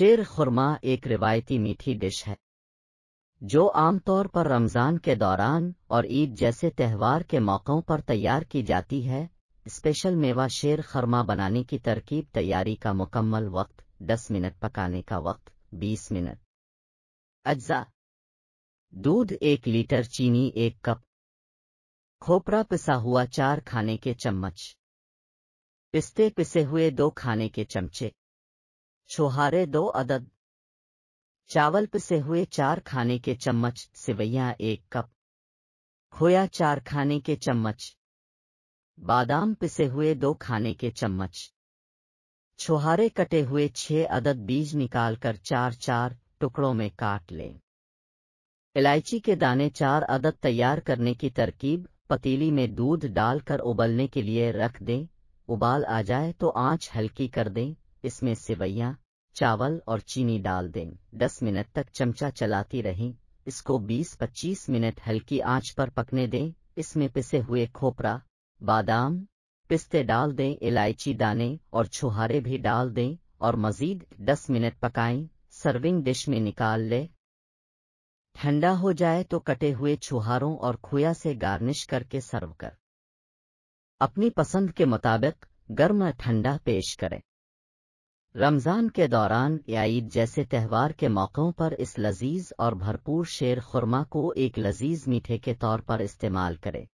शेर खुरमा एक रिवायती मीठी डिश है जो आमतौर पर रमज़ान के दौरान और ईद जैसे त्यौहार के मौक़ों पर तैयार की जाती है स्पेशल मेवा शेर खरमा बनाने की तरकीब तैयारी का मुकम्मल वक्त 10 मिनट पकाने का वक्त 20 मिनट अज्जा दूध एक लीटर चीनी एक कप खोपरा पिसा हुआ चार खाने के चम्मच पिस्ते पिसे हुए दो खाने के चमचे छोहारे दो अदद चावल पिसे हुए चार खाने के चम्मच सिवैया एक कप खोया चार खाने के चम्मच बादाम पिसे हुए दो खाने के चम्मच छोहारे कटे हुए छह अदद बीज निकालकर चार चार टुकड़ों में काट लें इलायची के दाने चार अदद तैयार करने की तरकीब पतीली में दूध डालकर उबलने के लिए रख दें उबाल आ जाए तो आंच हल्की कर दें इसमें सेवैया चावल और चीनी डाल दें 10 मिनट तक चमचा चलाती रहें इसको 20-25 मिनट हल्की आंच पर पकने दें इसमें पिसे हुए खोपरा बादाम पिस्ते डाल दें इलायची दाने और छुहारे भी डाल दें और मज़ीद 10 मिनट पकाएं सर्विंग डिश में निकाल लें ठंडा हो जाए तो कटे हुए छुहारों और खोया से गार्निश करके सर्व कर अपनी पसंद के मुताबिक गर्म ठंडा पेश करें रमज़ान के दौरान या ईद जैसे त्यौहार के मौक़ों पर इस लजीज और भरपूर शेर खुरमा को एक लजीज मीठे के तौर पर इस्तेमाल करें